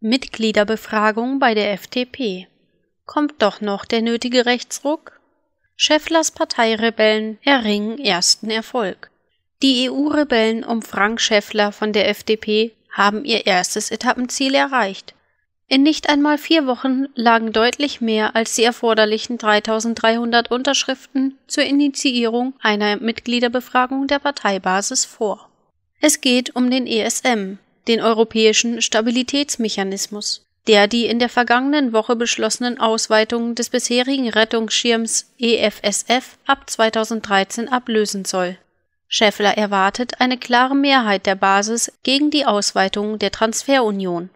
Mitgliederbefragung bei der FDP. Kommt doch noch der nötige Rechtsruck? Schäfflers Parteirebellen erringen ersten Erfolg. Die EU-Rebellen um Frank Schäffler von der FDP haben ihr erstes Etappenziel erreicht. In nicht einmal vier Wochen lagen deutlich mehr als die erforderlichen 3300 Unterschriften zur Initiierung einer Mitgliederbefragung der Parteibasis vor. Es geht um den ESM, den europäischen Stabilitätsmechanismus, der die in der vergangenen Woche beschlossenen Ausweitungen des bisherigen Rettungsschirms EFSF ab 2013 ablösen soll. Schäffler erwartet eine klare Mehrheit der Basis gegen die Ausweitung der Transferunion.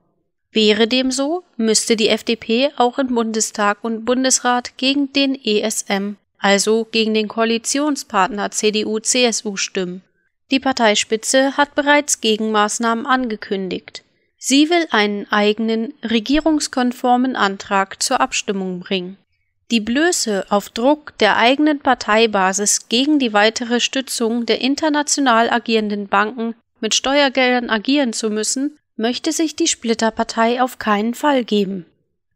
Wäre dem so, müsste die FDP auch im Bundestag und Bundesrat gegen den ESM, also gegen den Koalitionspartner CDU-CSU stimmen. Die Parteispitze hat bereits Gegenmaßnahmen angekündigt. Sie will einen eigenen regierungskonformen Antrag zur Abstimmung bringen. Die Blöße auf Druck der eigenen Parteibasis gegen die weitere Stützung der international agierenden Banken mit Steuergeldern agieren zu müssen, möchte sich die Splitterpartei auf keinen Fall geben.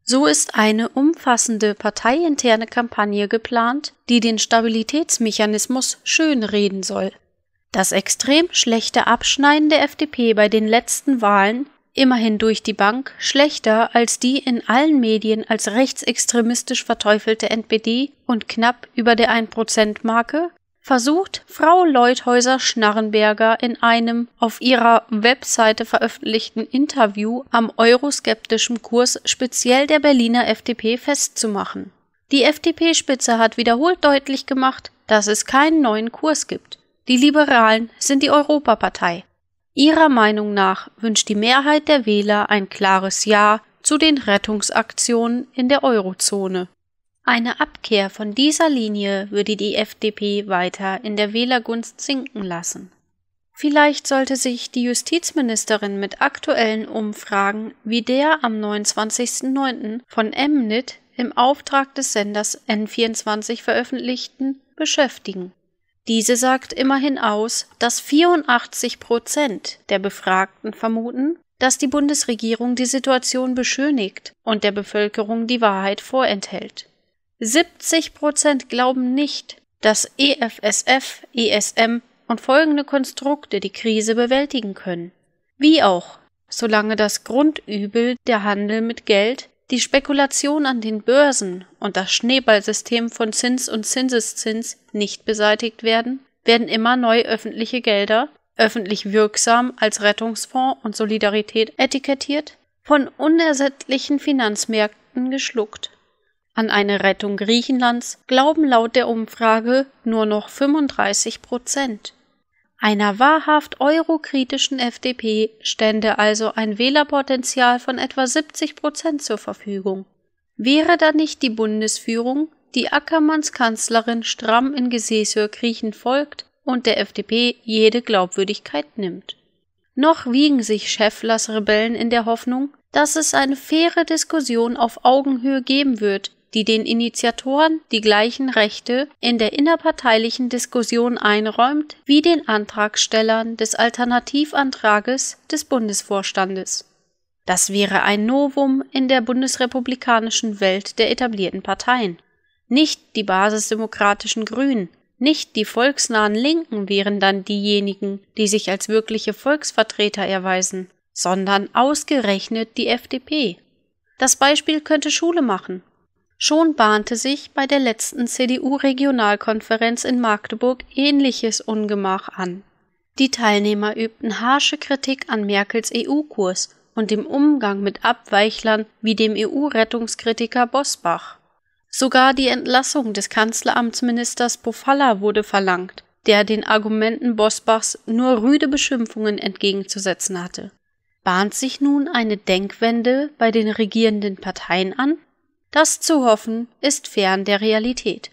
So ist eine umfassende parteiinterne Kampagne geplant, die den Stabilitätsmechanismus schönreden soll. Das extrem schlechte Abschneiden der FDP bei den letzten Wahlen, immerhin durch die Bank, schlechter als die in allen Medien als rechtsextremistisch verteufelte NPD und knapp über der 1%-Marke, versucht Frau Leuthäuser Schnarrenberger in einem auf ihrer Webseite veröffentlichten Interview am euroskeptischen Kurs speziell der Berliner FDP festzumachen. Die FDP-Spitze hat wiederholt deutlich gemacht, dass es keinen neuen Kurs gibt. Die Liberalen sind die Europapartei. Ihrer Meinung nach wünscht die Mehrheit der Wähler ein klares Ja zu den Rettungsaktionen in der Eurozone. Eine Abkehr von dieser Linie würde die FDP weiter in der Wählergunst sinken lassen. Vielleicht sollte sich die Justizministerin mit aktuellen Umfragen wie der am 29.09. von Mnit im Auftrag des Senders N24 veröffentlichten beschäftigen. Diese sagt immerhin aus, dass 84 Prozent der Befragten vermuten, dass die Bundesregierung die Situation beschönigt und der Bevölkerung die Wahrheit vorenthält. 70 Prozent glauben nicht, dass EFSF, ESM und folgende Konstrukte die Krise bewältigen können. Wie auch, solange das Grundübel der Handel mit Geld die Spekulation an den Börsen und das Schneeballsystem von Zins und Zinseszins nicht beseitigt werden, werden immer neu öffentliche Gelder, öffentlich wirksam als Rettungsfonds und Solidarität etikettiert, von unersättlichen Finanzmärkten geschluckt. An eine Rettung Griechenlands glauben laut der Umfrage nur noch 35 Prozent. Einer wahrhaft eurokritischen FDP stände also ein Wählerpotenzial von etwa 70 Prozent zur Verfügung. Wäre da nicht die Bundesführung, die Ackermanns Kanzlerin stramm in Gesäßhör kriechen folgt und der FDP jede Glaubwürdigkeit nimmt? Noch wiegen sich Schäfflers Rebellen in der Hoffnung, dass es eine faire Diskussion auf Augenhöhe geben wird, die den Initiatoren die gleichen Rechte in der innerparteilichen Diskussion einräumt wie den Antragstellern des Alternativantrages des Bundesvorstandes. Das wäre ein Novum in der bundesrepublikanischen Welt der etablierten Parteien. Nicht die basisdemokratischen Grünen, nicht die volksnahen Linken wären dann diejenigen, die sich als wirkliche Volksvertreter erweisen, sondern ausgerechnet die FDP. Das Beispiel könnte Schule machen Schon bahnte sich bei der letzten CDU-Regionalkonferenz in Magdeburg ähnliches Ungemach an. Die Teilnehmer übten harsche Kritik an Merkels EU-Kurs und dem Umgang mit Abweichlern wie dem EU-Rettungskritiker Bosbach. Sogar die Entlassung des Kanzleramtsministers Bofalla wurde verlangt, der den Argumenten Bosbachs nur rüde Beschimpfungen entgegenzusetzen hatte. Bahnt sich nun eine Denkwende bei den regierenden Parteien an? Das zu hoffen, ist fern der Realität.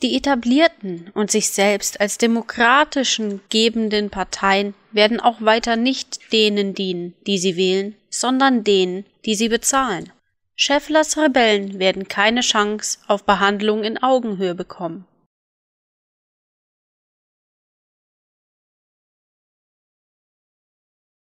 Die etablierten und sich selbst als demokratischen gebenden Parteien werden auch weiter nicht denen dienen, die sie wählen, sondern denen, die sie bezahlen. Schäfflers Rebellen werden keine Chance auf Behandlung in Augenhöhe bekommen.